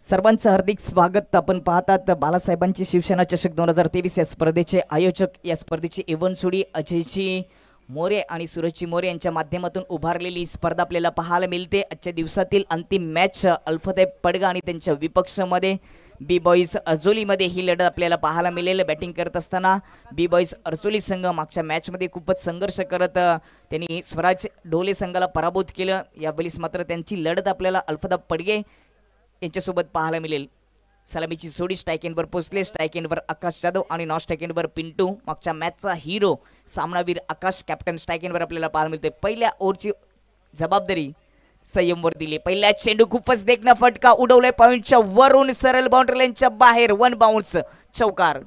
सर्वांचं हार्दिक स्वागत आपण पाहतात बाळासाहेबांची शिवसेना चषक दोन हजार तेवीस या स्पर्धेचे आयोजक या स्पर्धेची सुडी अजयची मोरे आणि सूरजची मोरे यांच्या माध्यमातून उभारलेली स्पर्धा आपल्याला पाहायला मिळते आजच्या दिवसातील अंतिम मॅच अल्फदेब पडगा आणि त्यांच्या विपक्षमध्ये बी बॉईज अर्जोलीमध्ये ही लढत आपल्याला पाहायला मिळेल बॅटिंग करत असताना बी बॉईज अर्जोली संघ मागच्या मॅचमध्ये खूपच संघर्ष करत त्यांनी स्वराज डोले संघाला पराभूत केलं यावेळीस मात्र त्यांची लढत आपल्याला अल्फदा पडगे यांच्यासोबत पाहायला मिळेल सलामीची सोडी स्ट्रायकेंडवर पोचले स्ट्रायकेंडवर आकाश जाधव आणि नॉन स्ट्रायकेंडवर पिंटू मागच्या मॅचचा हिरो सामनावीर आकाश कॅप्टन स्ट्रायकेंडवर आपल्याला पाहायला मिळतोय पहिल्या ओव्हरची जबाबदारी संयमवर दिली पहिल्या चेंडू खूपच देखना फटका उडवलाय पॉईंटच्या वरून सरळ लाईनच्या बाहेर वन बाउन्स चौकार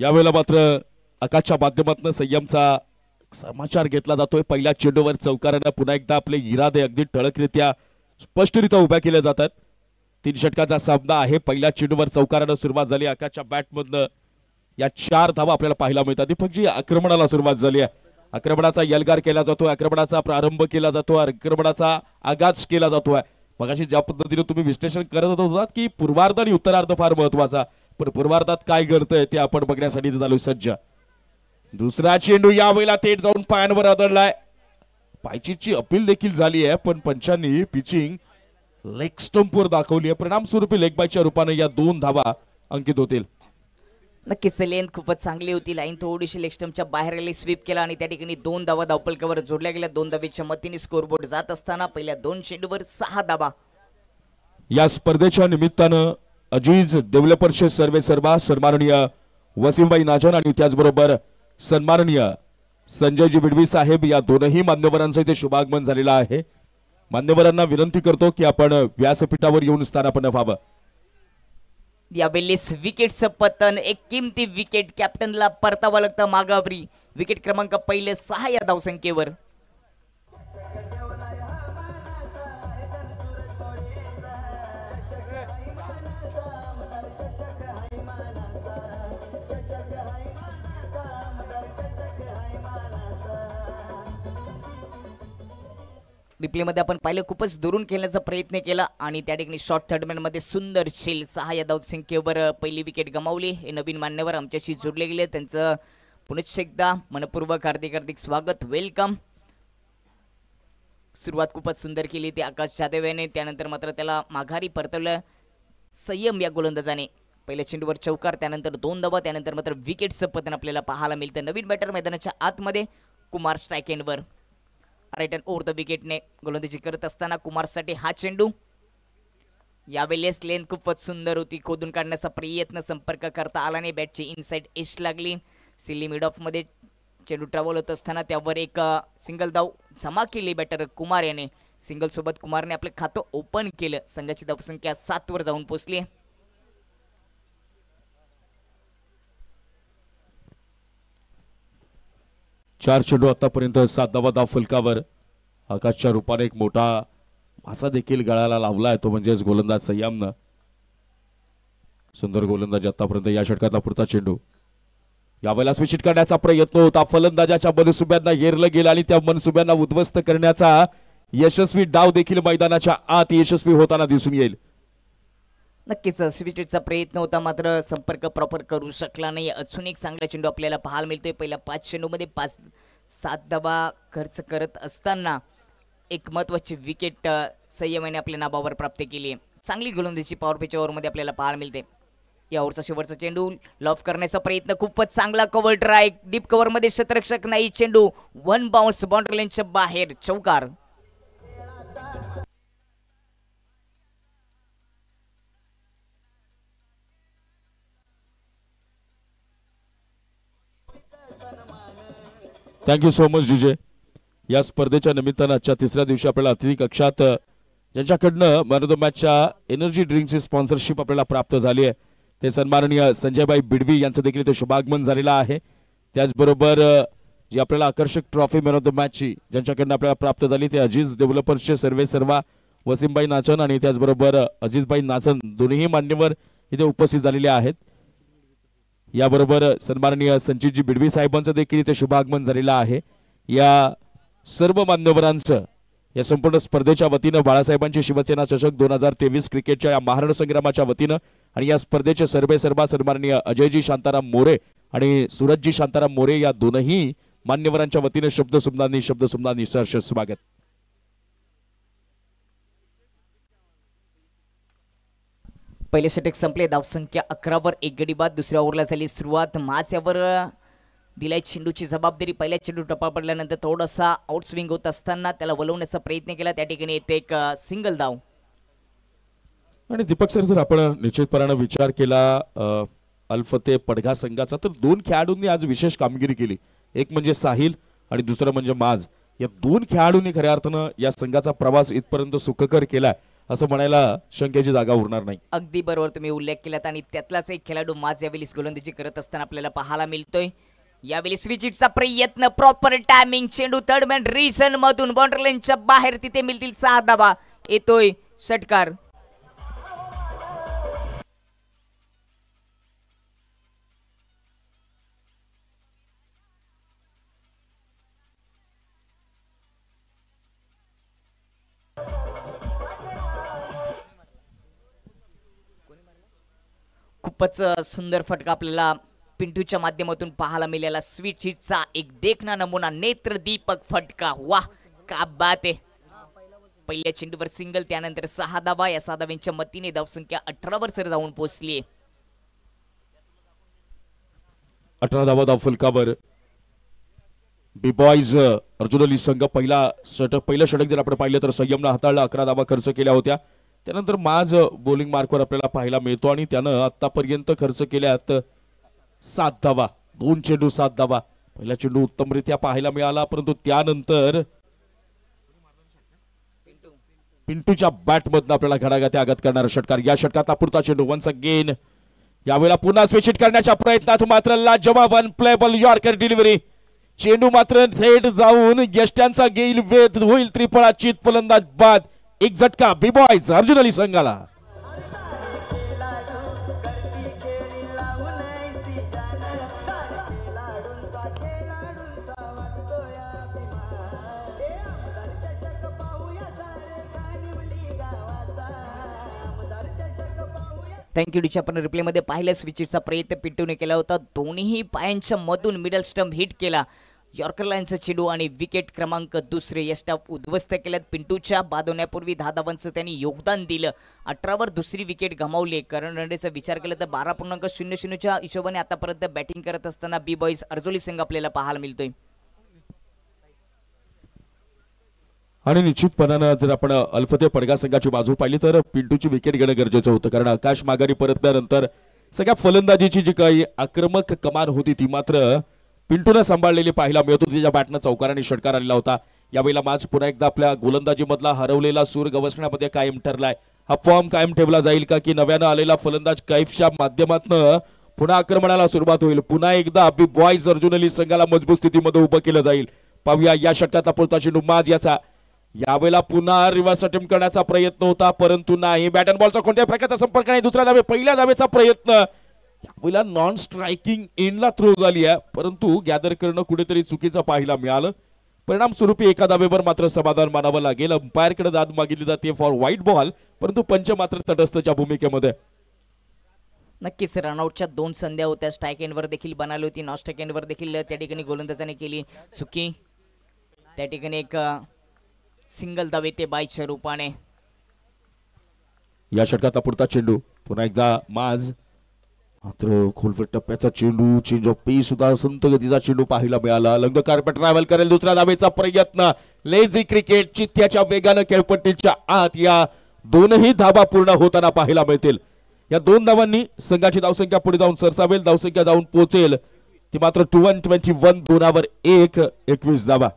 यावेळेला मात्र आकाशच्या माध्यमातून संयमचा समाचार घेतला जातोय पहिल्या चेंडूवर चौकारानं पुन्हा एकदा आपले इरादे अगदी ठळकरित्या स्पष्टरित्या उभ्या केल्या जातात तीन षटकांचा सामना आहे पहिल्या चेंडूवर चौकारानं सुरुवात झाली आकाशच्या बॅटमधनं या चार धावा आपल्याला पाहायला मिळतात जी आक्रमणाला सुरुवात झाली आहे आक्रमणाचा यलगार केला जातोय आक्रमणाचा प्रारंभ केला जातो आक्रमणाचा आगाज केला जातोय मगाशी ज्या पद्धतीने तुम्ही विश्लेषण करत होतात की पूर्वार्ध आणि उत्तरार्ध फार महत्वाचा पण पूर्वार्धात काय घडतंय ते आपण बघण्यासाठी झालो सज्ज दुसरा चेंडू यावेळेला थेट जाऊन पायांवर आदळलाय पायचीची अपील देखील झाली आहे पण पंचांनी पिचिंग लेग स्टंपवर दाखवली आहे परिणाम स्वरूपी लेग बायच्या रूपाने या दोन धावा अंकित होतील नक्कीच लेन खूपच चांगली होती लाईन थोडीशी लेक्स्टमच्या बाहेर आली स्वीप केला आणि त्या ठिकाणी दोन धावा धावपलकावर जोडल्या गेल्या दोन धावेच्या मतीने स्कोरबोर्ड जात असताना पहिल्या दोन चेंडूवर सहा धावा या स्पर्धेच्या निमित्तानं अजीज डेव्हलपर्सचे सर्वे सर्वा सन्माननीय वसीमबाई नाजन आणि त्याचबरोबर सन्माननीय संजयजी बिडवी साहेब या दोनही मान्यवरांचं इथे शुभागमन झालेलं आहे मान्यवरांना विनंती करतो की आपण व्यासपीठावर येऊन स्थानापन व्हावं यावेळेस विकेटचं पतन एक किमती विकेट कॅप्टनला परतावा लागतं मागावरी विकेट क्रमांक पहिले सहा या धावसंख्येवर रिप्लेमध्ये आपण पाहिलं खूपच दुरून खेळण्याचा प्रयत्न केला आणि त्या ठिकाणी शॉर्ट थर्डमॅनमध्ये सुंदर शील सहा या धावसंख्येवर पहिली विकेट गमावली हे नवीन मान्यवर आमच्याशी जोडले गेले त्यांचं पुनश्च एकदा मनपूर्वक हार्दिक हार्दिक स्वागत वेलकम सुरुवात खूपच सुंदर केली ती आकाश जाधव याने त्यानंतर मात्र त्याला माघारी परतवलं संयम या गोलंदाजाने पहिल्या चेंडूवर चौकार त्यानंतर दोन दबा त्यानंतर मात्र विकेटचं पतन आपल्याला पाहायला मिळतं नवीन बॅटर मैदानाच्या आतमध्ये कुमार स्ट्रायकेनवर रिटर्न ओवर द विकेटने गोलंदाजी करत असताना कुमारसाठी हा चेंडू यावेळी लेन खूपच सुंदर होती खोदून काढण्याचा प्रयत्न संपर्क करता आला नाही बॅटची इनसाईड एश लागली सिली मिड ऑफमध्ये चेंडू ट्रॅव्हल होत असताना त्यावर एक सिंगल धाव जमा केली बॅटर कुमार याने सिंगलसोबत कुमारने आपलं खातं ओपन केलं संघाची धावसंख्या सातवर जाऊन पोचली चार चेंडू आतापर्यंत सात धावा फुलकावर फुलकावर आकाशच्या रूपाने एक मोठा मासा देखील गळाला लावला आहे तो म्हणजेच गोलंदाज संयमनं सुंदर गोलंदाज आतापर्यंत या षटकातला पुढचा चेंडू यावेळेला स्विचिट करण्याचा प्रयत्न होता फलंदाजाच्या मनसुब्यांना येरलं गेलं आणि त्या मनसुब्यांना उद्ध्वस्त करण्याचा यशस्वी डाव देखील मैदानाच्या आत यशस्वी होताना दिसून येईल नक्कीच स्विचचा प्रयत्न होता मात्र संपर्क प्रॉपर करू शकला नाही अजून एक चांगला चेंडू आपल्याला पाहायला मिळतोय पहिल्या पाच चेंडूमध्ये पाच सात धावा खर्च करत असताना एक महत्वाची विकेट संयमाने आपल्या नाबावर प्राप्त केली आहे चांगली गोलंदाजी पॉवर पिच मध्ये आपल्याला पाहायला मिळते या ओव्हरचा शेवटचा चेंडू लॉफ करण्याचा प्रयत्न खूपच चांगला कव्हर ड्राय डीप मध्ये शतरक्षक नाही चेंडू वन बाउन्स बाउंड्री बाहेर चौकार थँक्यू सो मच डीजे या स्पर्धेच्या निमित्तानं आजच्या तिसऱ्या दिवशी आपल्याला अतिथी कक्षात ज्यांच्याकडनं मॅन ऑफ द मॅचच्या एनर्जी ड्रिंकची स्पॉन्सरशिप आपल्याला प्राप्त झाली आहे ते सन्माननीय संजयबाई बिडवी यांचं देखील इथे शुभागमन झालेलं आहे त्याचबरोबर जी आपल्याला आकर्षक ट्रॉफी मॅन ऑफ द मॅचची ज्यांच्याकडनं आपल्याला प्राप्त झाली ते अजीज डेव्हलपर्सचे सर्वे सर्वा वसीमबाई नाचन आणि त्याचबरोबर अजिजबाई नाचन दोन्ही मान्यवर इथे उपस्थित झालेले आहेत याबरोबर सन्माननीय संचितजी बिडवी साहेबांचं देखील इथे शुभागमन झालेलं आहे या सर्व मान्यवरांचं या संपूर्ण स्पर्धेच्या वतीनं बाळासाहेबांची शिवसेना चषक दोन हजार तेवीस क्रिकेटच्या या महाराष्ट्र संग्रामाच्या वतीनं आणि या स्पर्धेचे सर्वे सर्वा सन्माननीय अजयजी शांताराम मोरे आणि सूरजजी शांताराम मोरे या दोनही मान्यवरांच्या वतीनं शब्द शब्दसुमनांनी सहर्ष स्वागत पहिले षटक संपले संख्या धावसंख्या वर एक गडी बाद दुसऱ्या ओव्हरला झाली सुरुवात मास्यावर दिलाय चेंडूची जबाबदारी पहिल्या चेंडू टप्पा पडल्यानंतर थोडासा आउटस्विंग होत असताना त्याला वलवण्याचा प्रयत्न केला त्या ठिकाणी येते एक सिंगल धाव आणि दीपक सर जर आपण निश्चितपणानं विचार केला अल्फते पडघा संघाचा तर दोन खेळाडूंनी आज विशेष कामगिरी केली एक म्हणजे साहिल आणि दुसरं म्हणजे माज या दोन खेळाडूंनी खऱ्या अर्थानं या संघाचा प्रवास इथपर्यंत सुखकर केलाय असं म्हणायला शंकेची जागा उरणार नाही अगदी बरोबर तुम्ही उल्लेख केलात आणि त्यातलाच एक खेळाडू माझ यावेळी गोलंदाजी करत असताना आपल्याला पाहायला मिळतोय यावेळी स्विचिटचा प्रयत्न प्रॉपर टायमिंग चेंडू थर्डमॅन रिझन मधून बाउंड्री बाहेर तिथे मिळतील सहा दाबा येतोय षटकार खूपच सुंदर फटका आपल्याला पिंटूच्या माध्यमातून पाहायला मिळाला स्वीट चा एक देखना नमुना नेत्रदीपक फटका वा का बात आहे पहिल्या चेंडूवर सिंगल त्यानंतर सहा धावा या सहा धाव्यांच्या मतीने धावसंख्या अठरावर सर जाऊन पोहोचली अठरा धावा धाव फुलकावर बी बॉयज अर्जुन अली संघ पहिला षटक पहिलं षटक जर आपण पाहिलं तर संयमला हाताळला अकरा धावा खर्च केल्या होत्या त्यानंतर माझ बोलिंग मार्कवर आपल्याला पाहायला मिळतो आणि त्यानं आतापर्यंत खर्च केल्यात सात धावा दोन चेंडू सात धावा पहिला चेंडू उत्तमरित्या पाहायला मिळाला परंतु त्यानंतर पिंटूच्या बॅटमधनं आपल्याला घडाघाट्या आघात करणारा षटकार या षटकात पुढचा चेंडू वन्स अगेन यावेळेला पुन्हा स्वेचिट करण्याच्या प्रयत्नात मात्र लाजवाब प्लेबल यॉर्कर डिलिव्हरी चेंडू मात्र थेट जाऊन यष्ट्यांचा गेल वेध होईल चित फलंदाज बाद एक झटका बॉयज अर्जुन अली संघाला थँक्यू डिच आपण रिप्लेमध्ये पाहिलं स्विचिटचा प्रयत्न ने केला होता दोन्ही पायांच्या मधून मिडल स्टंप हिट केला यॉर्कर लायन्सचा चेडू आणि विकेट क्रमांक दुसरे यष्टा उद्ध्वस्त केल्यात पिंटूच्या बाद होण्यापूर्वी दहा धावांचं त्यांनी योगदान दिलं अठरावर दुसरी विकेट गमावली करंडेचा विचार केला तर बारा पूर्णांक शून्य शून्यच्या हिशोबाने आतापर्यंत बॅटिंग करत असताना बी बॉईज अर्जोली सिंग आपल्याला पाहायला मिळतोय आणि निश्चितपणानं जर आपण अल्पते पडगा संघाची बाजू पाहिली तर पिंटूची विकेट घेणं गरजेचं होतं कारण आकाश माघारी परतल्यानंतर सगळ्या फलंदाजीची जी काही आक्रमक कमान होती ती मात्र पिंटूनं सांभाळलेली पाहायला मिळतो तिच्या बॅटनं चौकाराने षटकार आलेला होता यावेळेला माझ पुन्हा एकदा आपल्या गोलंदाजी मधला हरवलेला सूर गवसण्यामध्ये कायम ठरलाय हा फॉर्म कायम ठेवला जाईल का की नव्यानं आलेला फलंदाज कैफच्या माध्यमातनं पुन्हा आक्रमणाला सुरुवात होईल पुन्हा एकदा बी बॉयज अर्जुन अली संघाला मजबूत स्थितीमध्ये उभं केलं जाईल पाहूया या षटकाचा पुरता चेंडू माज याचा यावेळेला पुन्हा रिव्हर्स अटेम्प्ट करण्याचा प्रयत्न होता परंतु नाही बॅट अँड बॉलचा कोणत्याही प्रकारचा संपर्क नाही दुसऱ्या दावे पहिल्या दावेचा प्रयत्न पहिला नॉन स्ट्रायकिंग एंडला थ्रो झाली आहे परंतु गॅदर करणं कुठेतरी चुकीचं पाहायला मिळालं परिणाम एका दाबेवर मात्र समाधान मानावं लागेल अंपायरकडे दाद मागितली जाते फॉर व्हाईट बॉल परंतु पंच मात्र तटस्थच्या भूमिकेमध्ये नक्कीच रनआउटच्या दोन संध्या होत्या स्ट्राईक एंडवर देखील बनाली होती नॉन स्ट्राईक एंडवर देखील त्या ठिकाणी गोलंदाजाने केली चुकी त्या ठिकाणी एक सिंगल दावे ते बाईच्या रूपाने या षटकाचा पुढचा चेंडू पुन्हा एकदा माज मात्र खोलफेट टप्प्याचा चेंडू चेंज ऑफ पे सुद्धा संत गतीचा चेंडू पाहायला मिळाला कार्पेट ट्रॅव्हल करेल दुसऱ्या धाबेचा प्रयत्न लेझी क्रिकेट चित्त्याच्या वेगानं खेळपट्टीच्या आत या दोनही धाबा पूर्ण होताना पाहायला मिळतील या दोन धावांनी संघाची धावसंख्या पुढे जाऊन सरसावेल धावसंख्या जाऊन पोहोचेल ती मात्र टू वन ट्वेंटी वन दोनावर एक एकवीस धावा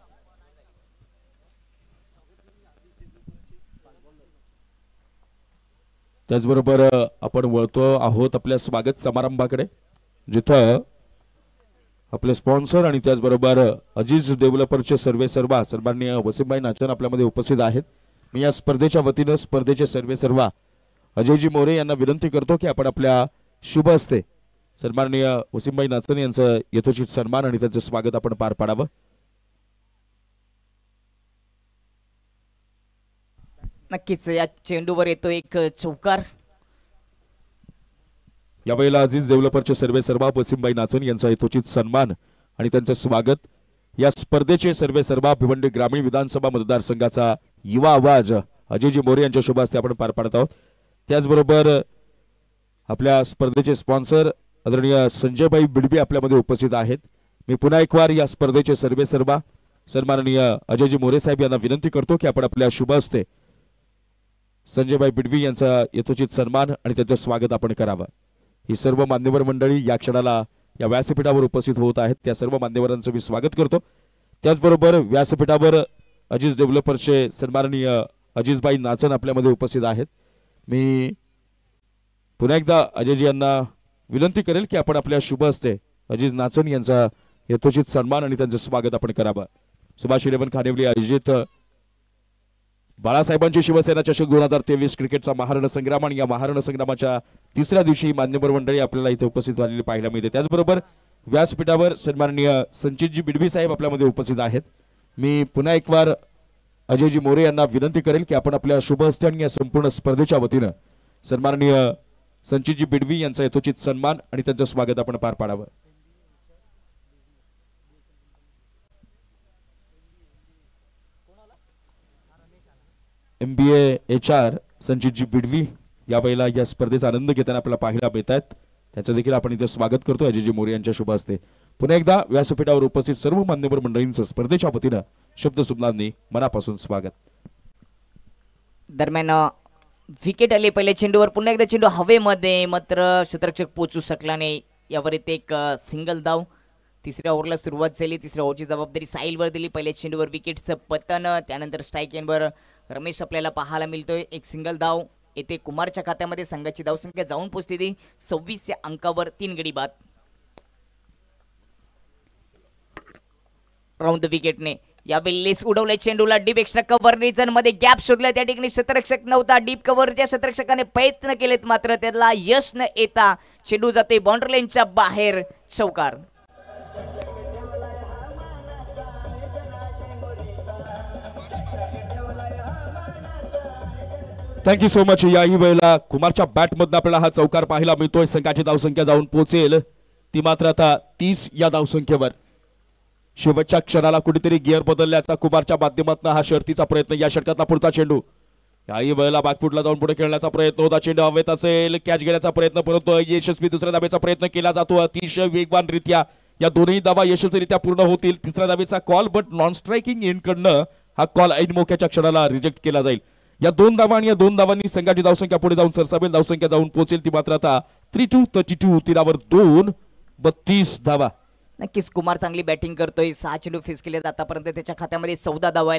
त्याचबरोबर आपण वळतो आहोत आपल्या स्वागत समारंभाकडे जिथं आपले स्पॉन्सर आणि त्याचबरोबर अजिज डेव्हलपरचे सर्वे सर्वा सन्माननीय वसीमबाई नाचन आपल्यामध्ये उपस्थित आहेत मी या स्पर्धेच्या वतीनं स्पर्धेचे सर्वे सर्वा अजयजी मोरे यांना विनंती करतो की आपण आपल्या शुभ असते सन्माननीय वसीमबाई नाचन यांचं यथोचित सन्मान आणि त्यांचं स्वागत आपण पार पाडावं नक्कीच या चेंडूवर येतो एक चौकार यावेळेला अजिज डेव्हलपरचे सर्वे सर्वा वसीमबाई नाचन यांचा यथोचित सन्मान आणि त्यांचं स्वागत या स्पर्धेचे सर्वे सर्वा भिवंडी ग्रामीण विधानसभा मतदारसंघाचा युवा आवाज अजयजी मोरे यांच्या शुभास्ते आपण पार पाडत आहोत त्याचबरोबर आपल्या स्पर्धेचे स्पॉन्सर आदरणीय संजयबाई बिडबी आपल्यामध्ये उपस्थित आहेत मी पुन्हा एकवार या स्पर्धेचे सर्वे सर्वा सन्माननीय अजयजी मोरे साहेब यांना विनंती करतो की आपण आपल्या शुभ हस्ते संजयबाई पिडवी यांचा यथोचित सन्मान आणि त्यांचं स्वागत आपण करावं ही सर्व मान्यवर मंडळी या क्षणाला या व्यासपीठावर उपस्थित होत आहेत त्या सर्व मान्यवरांचं मी स्वागत करतो त्याचबरोबर व्यासपीठावर अजित डेव्हलपरचे सन्माननीय अजितबाई नाचन आपल्यामध्ये उपस्थित आहेत मी पुन्हा एकदा अजयजी यांना विनंती करेल की आपण आपल्या शुभ असते अजित नाचन यांचा यथोचित सन्मान आणि त्यांचं स्वागत आपण करावं सुभाष इलेवन खानेवली आयोजित बाळासाहेबांची शिवसेना चषक दोन हजार तेवीस क्रिकेटचा महारण संग्राम आणि या महारण संग्रामाच्या तिसऱ्या दिवशी मान्यवर मंडळी आपल्याला इथे उपस्थित झालेली पाहायला मिळते त्याचबरोबर व्यासपीठावर सन्माननीय संचितजी बिडवी साहेब आपल्यामध्ये उपस्थित आहेत मी पुन्हा एक वार अजयजी मोरे यांना विनंती करेल की आपण आपल्या शुभहस्ते आणि या संपूर्ण स्पर्धेच्या वतीनं सन्माननीय संचितजी बिडवी यांचा यथोचित सन्मान आणि त्यांचं स्वागत आपण पार पाडावं एम बी एच आर बिडवी या वेळेला या स्पर्धेचा आनंद घेताना आपल्याला पाहायला मिळत आहेत त्याचं देखील आपण इथे स्वागत करतो अजयजी मोरे यांच्या शुभ हस्ते पुन्हा एकदा व्यासपीठावर उपस्थित सर्व मान्यवर मंडळींचं स्पर्धेच्या शब्द शब्दसुमनांनी मनापासून स्वागत दरम्यान विकेट आले पहिल्या चेंडूवर पुन्हा एकदा चेंडू हवेमध्ये मात्र क्षेत्ररक्षक पोचू शकला नाही यावर इथे एक सिंगल धाव तिसऱ्या ओव्हरला सुरुवात झाली तिसऱ्या ओव्हरची जबाबदारी साईलवर दिली पहिल्या चेंडूवर विकेटचं पतन त्यानंतर स्ट्राईक एनवर रमेश आपल्याला पाहायला मिळतोय एक सिंगल धाव येथे कुमारच्या खात्यामध्ये संघाची धावसंख्या जाऊन पोचते ती सव्वीस या अंकावर तीन गडी बाद राऊंड द विकेटने या लेस उडवल्या चेंडूला डीप एक्स्ट्रा कव्हर रिझन मध्ये गॅप शोधला त्या ठिकाणी शतरक्षक नव्हता डीप कव्हरच्या शतरक्षकाने प्रयत्न केलेत मात्र त्याला यश न येता चेंडू जातोय बाउंड्री बाहेर चौकार थँक्यू सो मच याही वेळेला कुमारच्या मधून आपल्याला हा चौकार पाहायला मिळतोय संघाची धावसंख्या जाऊन पोहोचेल ती मात्र आता तीस या धावसंख्येवर शेवटच्या क्षणाला कुठेतरी गिअर बदलल्याचा कुमारच्या माध्यमातून हा शर्तीचा प्रयत्न या षटकातला पुढचा चेंडू याही वेळेला बागपुटला जाऊन पुढे खेळण्याचा प्रयत्न होता चेंडू हवेत असेल कॅच घेण्याचा प्रयत्न परंतु यशस्वी दुसऱ्या दाबेचा प्रयत्न केला जातो अतिशय रित्या या दोन्ही दाबा यशस्वीरित्या पूर्ण होतील तिसऱ्या दाबेचा कॉल बट नॉन स्ट्रायकिंग इनकडनं हा कॉल ऐन मोक्याच्या क्षणाला रिजेक्ट केला जाईल या दोन धावा आणि या दोन धावांनी संघाची धावसंख्या पुढे जाऊन सरसावेल धावसंख्या जाऊन पोहोचेल ती मात्र आता थर्टी टू तीरावर दोन बत्तीस धावा नक्कीच कुमार चांगली बॅटिंग करतोय सहा चेंडू फिस केले आतापर्यंत त्याच्या खात्यामध्ये चौदा धावा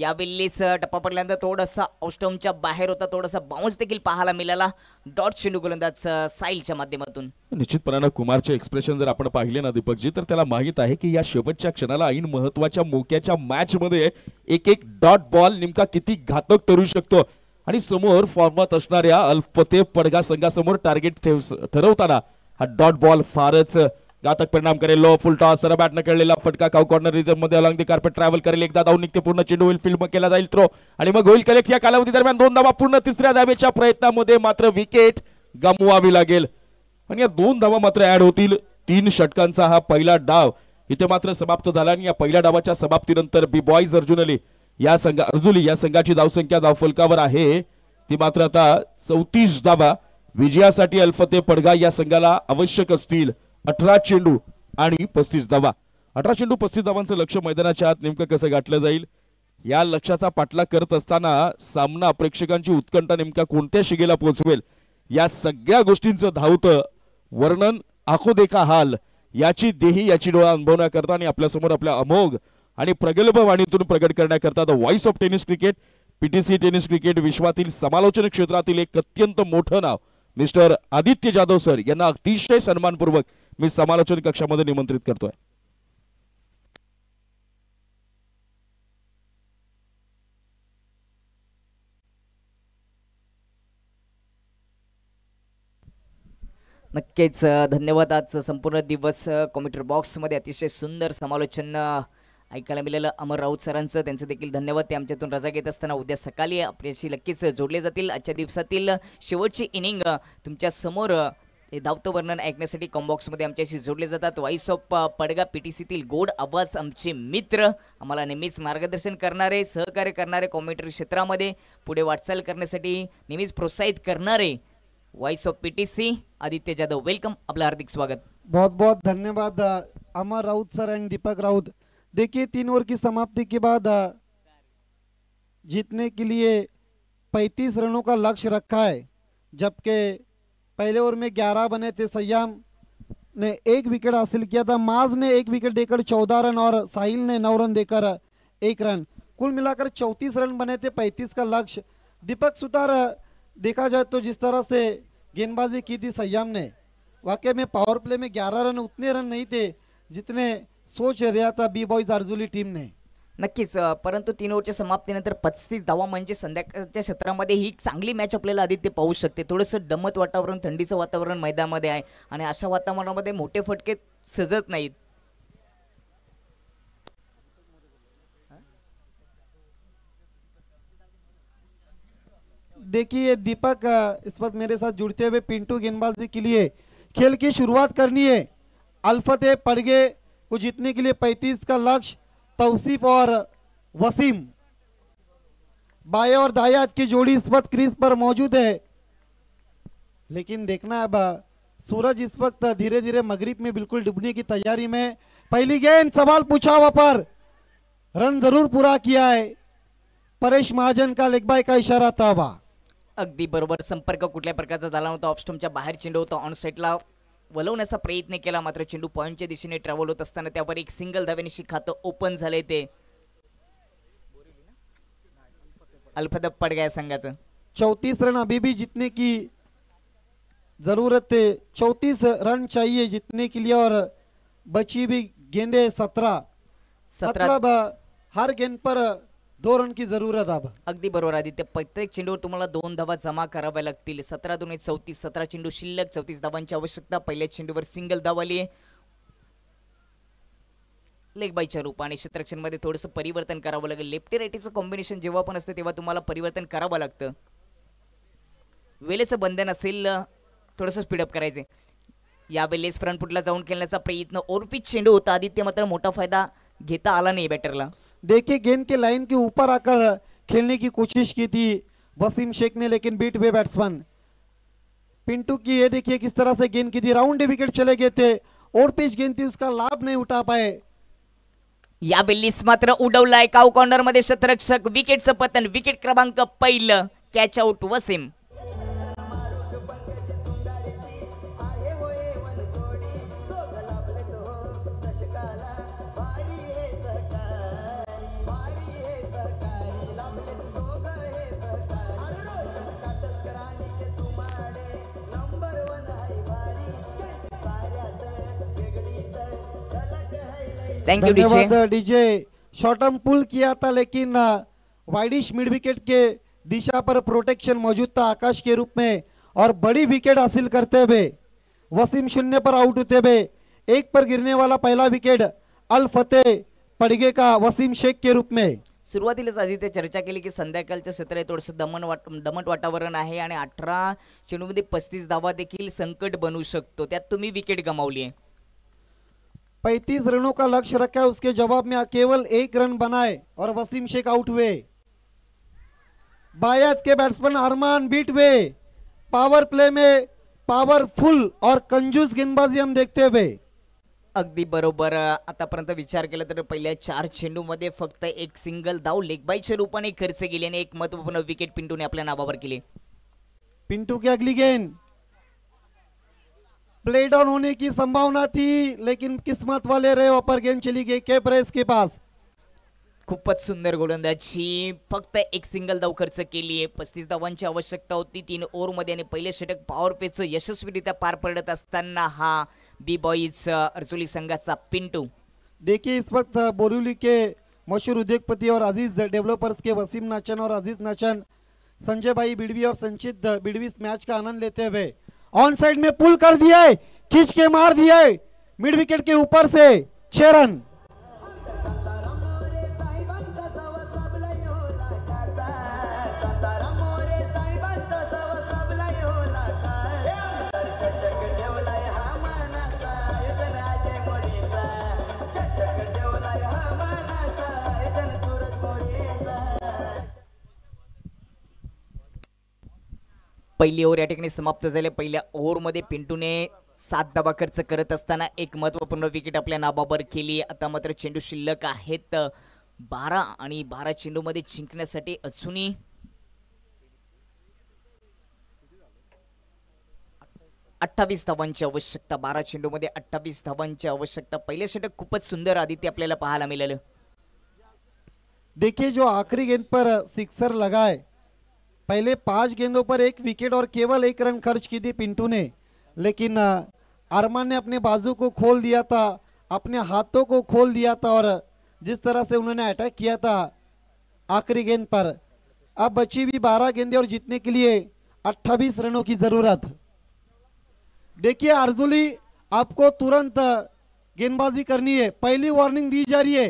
या विल्लीस टप्पा पडल्यानंतर थोडासा औष्टमच्या बाहेर होता थोडासा बाउन्स देखील पाहायला मिळाला डॉट चेंडू गोलंदाज साईलच्या माध्यमातून निश्चितपणानं कुमारचे एक्सप्रेशन जर आपण पाहिले ना दीपकजी तर त्याला माहीत आहे की या शेवटच्या क्षणाला ऐन महत्वाच्या मोक्याच्या मॅच मध्ये एक एक डॉट बॉल नेमका किती घातक ठरू शकतो आणि समोर फॉर्मात असणाऱ्या अल्पते पडगा संघासमोर टार्गेट ठरवताना हा डॉट बॉल फारच घातक परिणाम करेल लो फुल टॉस सर बॅटनं खेळलेला फटका काऊ कॉर्नर रिझर्व मध्ये अलॉंग कार्पेट ट्रॅव्हल करेल एकदा धाव निघते पूर्ण चेंडू होईल फील्ड केला जाईल थ्रो आणि मग होईल कलेक्ट या कालावधी दरम्यान दोन धावा पूर्ण तिसऱ्या धावेच्या प्रयत्नामध्ये मात्र विकेट गमवावी लागेल आणि या दोन धावा मात्र ऍड होतील तीन षटकांचा हा पहिला डाव इथे मात्र समाप्त झाला आणि या पहिल्या डावाच्या समाप्तीनंतर बी बॉईज अर्जुन अली या संघा अर्जुली या संघाची धावसंख्या धावफलकावर आहे ती मात्र आता चौतीस धावा विजयासाठी अल्फते पडगा या संघाला आवश्यक असतील अठरा चेंडू आणि पस्तीस धावा अठरा चेंडू पस्तीस धावांचं लक्ष मैदानाच्या आत नेमकं कसं गाठलं जाईल या लक्ष्याचा पाठलाग करत असताना सामना प्रेक्षकांची उत्कंठा नेमका कोणत्या शिगेला पोहोचवेल या सगळ्या गोष्टींचं धावतं वर्णन आखो देखा हाल याची देही याची डोळा अनुभवण्याकरता आणि आपल्यासमोर आपल्या अमोघ आणि प्रगल्भ वाणीतून प्रगट करण्याकरता the voice of tennis cricket PTC tennis cricket विश्वातील समालोचन क्षेत्रातील एक अत्यंत मोठं नाव मिस्टर आदित्य जाधव सर यांना अतिशय सन्मानपूर्वक मी समालोचन कक्षामध्ये निमंत्रित करतोय नक्कीच धन्यवाद आज संपूर्ण दिवस कॉम्प्युटर मध्ये अतिशय सुंदर समालोचन ऐकायला मिळालं अमर राऊत सरांचं त्यांचं देखील धन्यवाद ते आमच्यातून रजा घेत असताना उद्या सकाळी आपल्याशी नक्कीच जोडले जातील आजच्या दिवसातील शेवटची इनिंग तुमच्या समोर हे धावतं वर्णन ऐकण्यासाठी कॉम्बॉक्समध्ये आमच्याशी जोडले जातात voice of Padgha P T सीतील गोड आवाज आमचे मित्र आम्हाला नेहमीच मार्गदर्शन करणारे सहकार्य करणारे कॉम्प्युटर क्षेत्रामध्ये पुढे वाटचाल करण्यासाठी नेहमीच प्रोत्साहित करणारे voice of P T C Aditya Jadhav welcome आपलं हार्दिक स्वागत बहुत बहुत धन्यवाद अमर राऊत सर एंड दीपक राऊत देखिए तीन ओवर की समाप्ति के बाद जीतने के लिए पैतीस रनों का लक्ष्य रखा है जबकि पहले ओवर में ग्यारह बने थे सयाम ने एक विकेट हासिल किया था माज ने एक विकेट देकर चौदह रन और साहिल ने नौ रन देकर एक रन कुल मिलाकर चौंतीस रन बने थे पैंतीस का लक्ष्य दीपक सुतार देखा जाए तो जिस तरह से गेंदबाजी की थी सयाम ने वाकई में पावर प्ले में ग्यारह रन उतने रन नहीं थे जितने सोच रहा था बी बॉयज आरजुली टीम ने नक्कीच परंतु तीन ओव्हरच्या समाप्तीनंतर पस्तीस धावा म्हणजे संध्याकाळच्या क्षेत्रामध्ये ही चांगली मॅच आपल्याला आदित्य पाहू शकते थोडस डमत वातावरण थंडीचं वातावरण मैदानामध्ये आहे आणि अशा वातावरणामध्ये मोठे फटके सजत नाहीत देखिए दीपक इस वक्त मेरे साथ जुड़ते हुए पिंटू गेंदबाजी के लिए खेल की शुरुआत करनी है अल्फते पड़गे को जीतने के लिए 35 का लक्ष्य तौसीफ और वसीम बाय और दायाद की जोड़ी इस वक्त क्रीज पर मौजूद है लेकिन देखना अब सूरज इस वक्त धीरे धीरे मगरिब में बिल्कुल डूबने की तैयारी में पहली गेंद सवाल पूछा हुआ पर रन जरूर पूरा किया है परेश महाजन का लेगबाय का इशारा ताबा अगदी बरोबर संपर्क कुठल्या प्रकारचा झाला नव्हता ऑफ स्टम्पच्या बाहेर चेंडू होता ऑन सेटला वलवण्याचा प्रयत्न केला मात्र चेंडू पॉईंटच्या दिशेने ट्रॅव्हल होत असताना त्यावर एक सिंगल धावेनिशी खातं ओपन झाले ते अल्फदब पड गया संघाचं चौतीस रन अभी भी जितने की जरूरत चौतीस रन चाहिए जितने के लिए और बची भी गेंदे सत्रह सत्रह हर गेंद पर रन की जरूरत अब अगदी बरोबर आदित्य प्रत्येक चेंडूवर तुम्हाला दोन धावा जमा कराव्या लागतील सतरा दोन चौतीस सतरा चेंडू शिल्लक चौतीस धावांची आवश्यकता पहिल्या चेंडूवर सिंगल धाव लेग लेगबाईच्या रूप आणि मध्ये थोडस परिवर्तन करावं लागेल लेफ्टी राईटीचं कॉम्बिनेशन जेव्हा पण असतं तेव्हा तुम्हाला परिवर्तन करावं लागतं वेळेचं बंधन असेल थोडस स्पीडअप करायचे फ्रंट फुटला जाऊन खेळण्याचा प्रयत्न ओरपीच चेंडू होता आदित्य मात्र मोठा फायदा घेता आला नाही बॅटरला देखे गेंद के लाइन के ऊपर आकर खेलने की कोशिश की थी वसीम शेख ने लेकिन बीट हुए बैट्समैन पिंटू की ये देखिए किस तरह से गेंद की थी राउंड विकेट चले गए थे और पिच गेंद थी उसका लाभ नहीं उठा पाए या बिल्लीस मात्र उडवलाय काउ कॉर्नर मध्ये शतरक्षक विकेटचं पतन विकेट क्रमांक पहिलं catch out Wasim thank you DJ DJ short term pull किया था लेकिन वाइडिश मिड विकेट के दिशा पर प्रोटेक्शन मौजूद था आकाश के रूप में और बड़ी विकेट हासिल करते हुए वसीम शून्य पर आउट होते हुए एक पर गिरने वाला पहला विकेट अल फते पडगे का वसीम शेख के रूप में सुरुवातीलाच आधी ते चर्चा केली की संध्याकाळचं सत्र हे थोडंसं दमन वाट दमट वातावरण आहे आणि अठरा चेंडूमध्ये पस्तीस धावा देखील संकट बनू शकतो त्यात तुम्ही विकेट गमावली आहे पैतीस रनों का लक्ष्य रखा उसके जवाब में केवल एक रन बनाए और वसीम शेख आउट हुए बायत के बैट्समैन अरमान बीट हुए पावर प्ले में पावरफुल और कंजूस गेंदबाजी हम देखते हुए अगदी बरोबर आतापर्यंत विचार केला तर पहिल्या चार मध्ये फक्त एक सिंगल धाव लेगबाईच्या रूपाने खर्च आणि एक महत्वपूर्ण विकेट पिंटूने आपल्या नावावर केली पिंटू की अगली गेंद प्ले डाउन होने की संभावना थी लेकिन किस्मत वाले रहे अपर गेंद चली गई के प्रेस के पास खूपच सुंदर गोलंदाजी फक्त एक सिंगल धाव खर्च केली आहे पस्तीस धावांची आवश्यकता होती तीन ओव्हरमध्ये आणि पहिले षटक पॉवर यशस्वीरित्या पार पडत असताना हा बी बॉईज अर्जुली संघाचा पिंटू देखिए इस वक्त बोरिवली के मशहूर उद्योगपती और अजीज डेवलपर्स के वसीम नाचन और अजीज नाचन संजय भाई बिड़वी और संचित बिड़वी मॅच मैच का आनंद लेते हुए ऑन साइड में पुल कर दिया है खींच के मार दिया है मिड विकेट के ऊपर से छह रन पहिली ओव्हर या ठिकाणी समाप्त झाले पहिल्या ओव्हरमध्ये पिंटूने सात धावा खर्च करत असताना एक महत्वपूर्ण विकेट आपल्या नाबावर केली आता मात्र चेंडू शिल्लक आहेत बारा आणि बारा चेंडूमध्ये जिंकण्यासाठी अजूनही अठ्ठावीस धावांची आवश्यकता बारा चेंडूमध्ये अठ्ठावीस धावांची आवश्यकता पहिले षटक खूपच सुंदर आदित्य आपल्याला पाहायला मिळालं देखील जो आखरी गेंद पर सिक्सर लगाय पहले पांच गेंदों पर एक विकेट और केवल एक रन खर्च की थी पिंटू ने लेकिन अरमान ने अपने बाजू को खोल दिया था अपने हाथों को खोल दिया था और जिस तरह से उन्होंने अटैक किया था आखिरी गेंद पर अब बची भी बारह गेंदे और जीतने के लिए अट्ठाईस रनों की जरूरत देखिए अर्जुली आपको तुरंत गेंदबाजी करनी है पहली वार्निंग दी जा रही है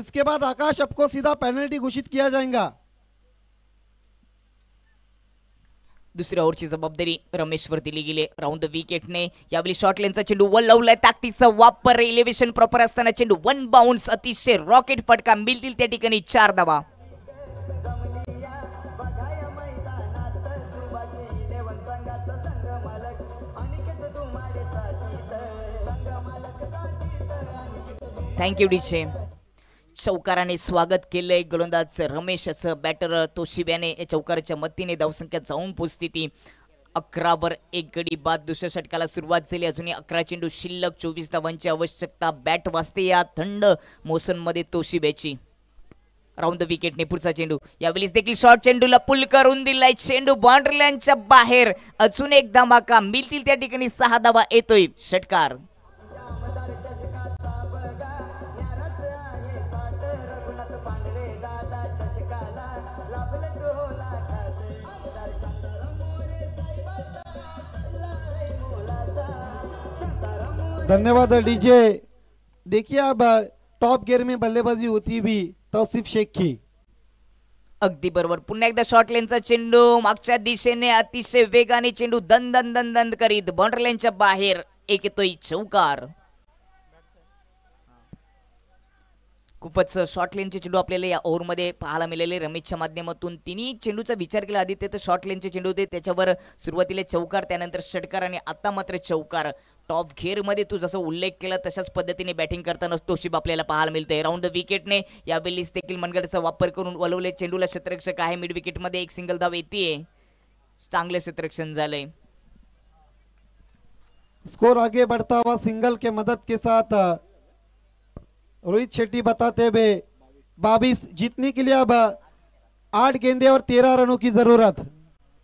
इसके बाद आकाश आपको सीधा पेनल्टी घोषित किया जाएगा दुसऱ्या ओव्हरची जबाबदारी रमेशवर दिली गेली राऊंड द विकेटने यावेळी शॉर्ट लेनचा चेंडू वन लावलाय ताकदीचा वापर इलेव्हेशन प्रॉपर असताना चेंडू वन बाउन्स अतिशय रॉकेट फटका मिळतील त्या ठिकाणी चार दबा थँक्यू डीचे चौकाराने स्वागत केलंय गोलंदाज रमेशचं बॅटर तोशिब्याने चौकाराच्या मतीने धावसंख्या जाऊन पोचते ती अकरा वर एक गडी बाद दुसऱ्या षटकाला सुरुवात झाली अजूनही अकरा चेंडू शिल्लक चोवीस धावांची आवश्यकता बॅट वाजते या थंड मध्ये तोशिब्याची राऊंड द ने पुढचा चेंडू यावेळी देखील शॉर्ट चेंडूला पुल करून दिलाय चेंडू लाईनच्या बाहेर अजून एक धमाका मिळतील त्या ठिकाणी सहा धावा येतोय षटकार धन्यवाद डीजे देखिए अब टॉप गियर में बल्लेबाजी होती भी तौसिफ शेख की अगदी बरोबर पुन्हा एकदा शॉर्ट लेनचा चेंडू मागच्या दिशेने अतिशय वेगाने चेंडू दन दन दन दन करीत बाउंड्री लाईनच्या बाहेर एक येतोय चौकार खूपच शॉर्ट लेनचे चेंडू आपल्याला या ओव्हरमध्ये पाहायला मिळाले रमेशच्या माध्यमातून तिने चेंडूचा विचार केला आधी ते तर शॉर्ट लेनचे चेंडू होते त्याच्यावर सुरुवातीला चौकार त्यानंतर षटकार आणि आता मात्र चौकार टॉप घेरमध्ये तू जसं उल्लेख केला तशाच पद्धतीने बॅटिंग करताना तोशिब आपल्याला पाहायला मिळते राऊंड द विकेटने यावेळीस देखील मनगडचा वापर करून वलवले चेंडूला क्षेत्ररक्षक आहे मिड विकेटमध्ये एक सिंगल धाव येते चांगले क्षेत्ररक्षण झालंय स्कोर आगे बढ़ता हुआ सिंगल के मदद के साथ रोहित शेट्टी बताते हुए बाईस जीतने के लिए अब आठ गेंदे और तेरह रनों की जरूरत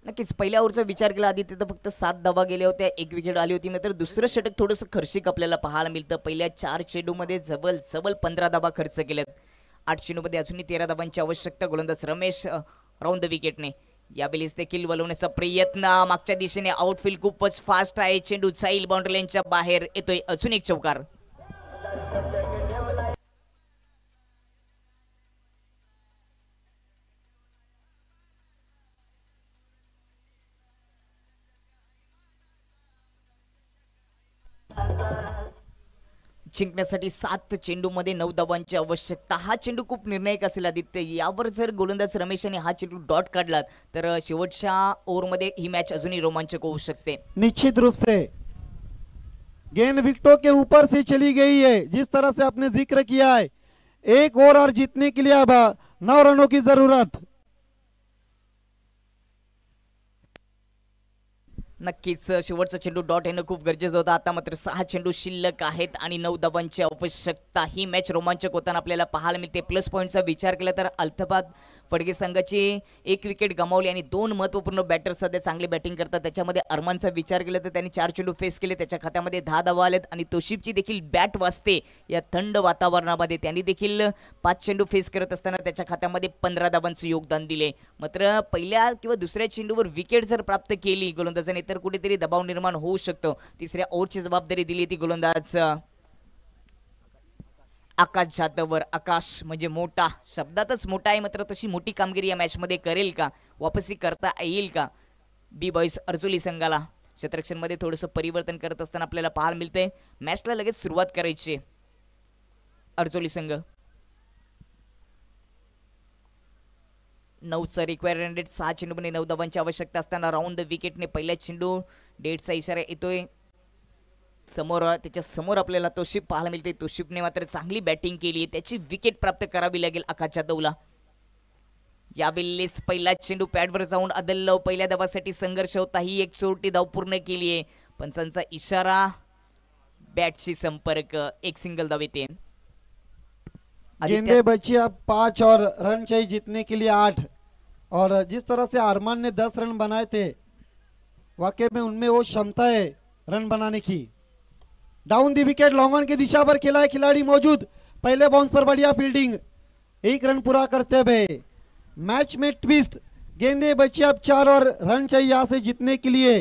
नक्कीच पहिल्या ओव्हरचा विचार केला आधी तिथं फक्त सात धावा गेल्या होत्या एक विकेट आली होती नंतर दुसरं षटक थोडंसं खर्चिक आपल्याला पाहायला मिळतं पहिल्या चार मध्ये जवळ जवळ पंधरा धावा खर्च केल्यात आठ चेंडूमध्ये अजूनही तेरा धावांची आवश्यकता गोलंदाज रमेश राऊंड द विकेटने वेळेस देखील वलवण्याचा प्रयत्न मागच्या दिशेने आउटफील खूपच फास्ट आहे चेंडू साईल बाउंड्री बाहेर येतोय अजून एक चौकार जिंकण्यासाठी सात चेंडूमध्ये नऊ धावांची आवश्यकता हा चेंडू खूप निर्णायक असेल आदित्य यावर जर गोलंदाज रमेश यांनी हा चेंडू डॉट काढला तर शेवटच्या ओव्हरमध्ये ही मॅच अजूनही रोमांचक होऊ शकते निश्चित रूप से गेंद विक्टो के ऊपर से चली गई है जिस तरह से आपने जिक्र किया है एक ओवर और जीतने के लिए अब नौ रनों की जरूरत नक्कीच शेवटचा चेंडू डॉट येणं खूप गरजेचं होतं आता मात्र सहा चेंडू शिल्लक आहेत आणि नऊ धावांची आवश्यकता ही मॅच रोमांचक होताना आपल्याला पाहायला मिळते प्लस पॉईंटचा विचार केला तर अल्थबाद फडके संघाची एक विकेट गमावली आणि दोन महत्त्वपूर्ण बॅटर सध्या चांगली बॅटिंग करतात त्याच्यामध्ये अरमानचा विचार केला तर त्यांनी चार चेंडू फेस केले त्याच्या खात्यामध्ये दहा धावा आल्यात आणि तोशिबची देखील बॅट वाजते या थंड वातावरणामध्ये त्यांनी देखील पाच चेंडू फेस करत असताना त्याच्या खात्यामध्ये पंधरा धावांचं योगदान दिले मात्र पहिल्या किंवा दुसऱ्या चेंडूवर विकेट जर प्राप्त केली गोलंदाजाने तर कुठेतरी दबाव निर्माण होऊ शकतो तिसऱ्या ओव्हरची जबाबदारी दिली ती गोलंदाज आकाश जाधववर आकाश म्हणजे मोठा शब्दातच मोठा आहे मात्र तशी मोठी कामगिरी या मॅचमध्ये करेल का वापसी करता येईल का बी बॉईज अर्जुली संघाला क्षेत्रक्षणमध्ये थोडंसं परिवर्तन करत असताना आपल्याला पाहायला मिळतंय मॅचला लगेच सुरुवात करायची अर्जोली संघ नऊचं रिक्वायर रेट सहा चेंडूमध्ये नऊ धावांची आवश्यकता असताना राऊंड द विकेटने पहिला चेंडू डेटचा इशारा येतोय समोर त्याच्या समोर आपल्याला तोशिप पाहायला मिळते तोशिपने मात्र चांगली बॅटिंग केली त्याची विकेट प्राप्त करावी लागेल आकाश यादवला यावेळेस पहिला चेंडू पॅडवर जाऊन अदल्लव पहिल्या दबासाठी संघर्ष होता ही एक चोरटी धाव पूर्ण केली आहे पंचांचा इशारा बॅटशी संपर्क एक सिंगल धाव येते गेंदे बची अब पांच और रन चाहिए जीतने के लिए आठ और जिस तरह से आरमान ने दस रन बनाए थे वाकई में उनमें वो क्षमता है रन बनाने की डाउन दी विकेट लॉन्गन की दिशा पर खेला है खिलाड़ी मौजूद पहले बाउंस पर बढ़िया फील्डिंग एक रन पूरा करते हुए मैच में ट्विस्ट गेंदे बची अब चार और रन चाहिए यहां से जीतने के लिए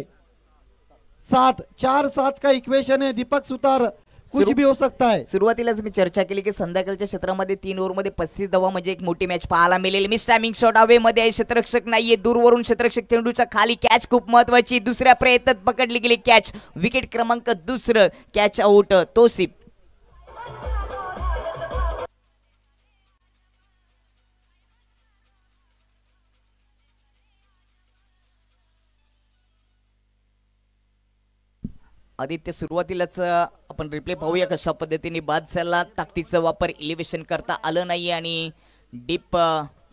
सात चार सात का इक्वेशन है दीपक सुतार हो सकता है सुरुवातीलाच मी चर्चा केली की संध्याकाळच्या क्षेत्रामध्ये तीन ओव्हरमध्ये पस्तीस धावा म्हणजे एक मोठी मॅच पाहायला मिळेल मी स्टॅमिंग शॉट अवे मध्ये आहे नाहीये दूरवरून क्षेत्ररक्षक चेंडूच्या खाली कॅच खूप महत्वाची दुसऱ्या प्रयत्नात पकडली गेली कॅच विकेट क्रमांक दुसरं कॅच आउट सिप आदित्य सुरुवातीलाच आपण रिप्ले पाहूया कशा पद्धतीने बादशाहला ताकदीचा वापर इलिव्हेशन करता आलं नाही आणि डीप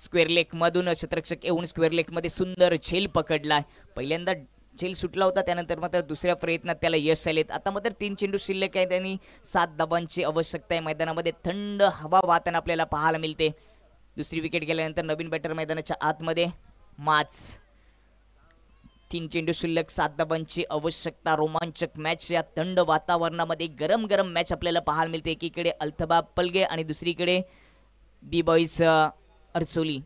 स्क्वेअर लेकमधून क्षेत्रक्षक येऊन स्क्वेअर लेकमध्ये सुंदर झेल पकडला पहिल्यांदा झेल सुटला होता त्यानंतर मात्र दुसऱ्या प्रयत्नात त्याला यश आलेत आता मात्र तीन चेंडू शिल्लक आहेत आणि सात दबांची आवश्यकता आहे मैदानामध्ये थंड हवा वाहताना आपल्याला पाहायला मिळते दुसरी विकेट गेल्यानंतर नवीन बॅटर मैदानाच्या आतमध्ये माच तीन चेंडू शिल्लक सात धावांची आवश्यकता रोमांचक मॅच या थंड वातावरणामध्ये गरम गरम मॅच आपल्याला पाहायला मिळते एकीकडे अल्थबा पलगे आणि दुसरीकडे बी बॉईज अरसोली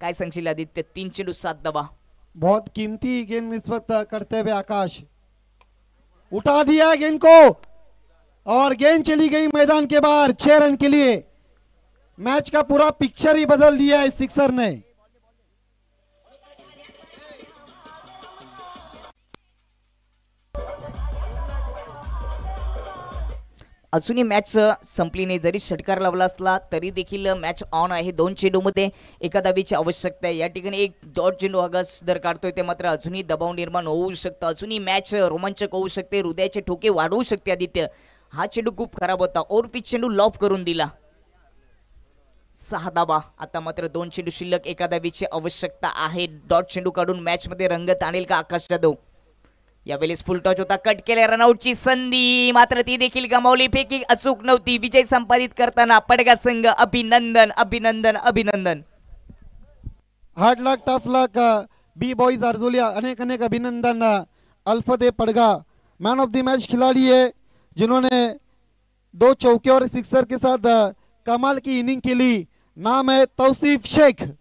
काय सांगशील आदित्य तीन चेंडू सात धावा बहुत किमती गेंद निस्बत करते हुए आकाश उठा दिया गेंद को और गेंद चली गई मैदान के बाहर छह रन के लिए मैच का पूरा पिक्चर ही बदल दिया है सिक्सर ने अजूनही मॅच संपली नाही जरी षटकार लावला असला तरी देखील मॅच ऑन आहे दोन चेंडूमध्ये एका दावीची आवश्यकता आहे या ठिकाणी एक डॉट चेंडू आगास दर काढतोय ते मात्र अजूनही दबाव निर्माण होऊ शकतो अजूनही मॅच रोमांचक होऊ शकते हृदयाचे ठोके वाढवू शकते आदित्य हा चेंडू खूप खराब होता ओर पिच चेंडू लॉफ करून दिला सहा दाबा आता मात्र दोन चेंडू शिल्लक एका धावीची आवश्यकता आहे डॉट चेंडू काढून मॅचमध्ये रंगत आणेल का आकाश जाधव यावेळेस फुलटॉच होता कट केले रनआउटची संधी मात्र ती देखील गमावली फेकी अचूक नव्हती विजय संपादित करताना पडगा संघ अभिनंदन अभिनंदन अभिनंदन hard luck tough luck B boys अर्जुलिया अनेक अनेक अभिनंदन uh, अल्फदे Padgha man of the match खिलाड़ी है जिन्होंने दो चौके और सिक्सर के साथ uh, कमाल की इनिंग खेली नाम है तौसीफ शेख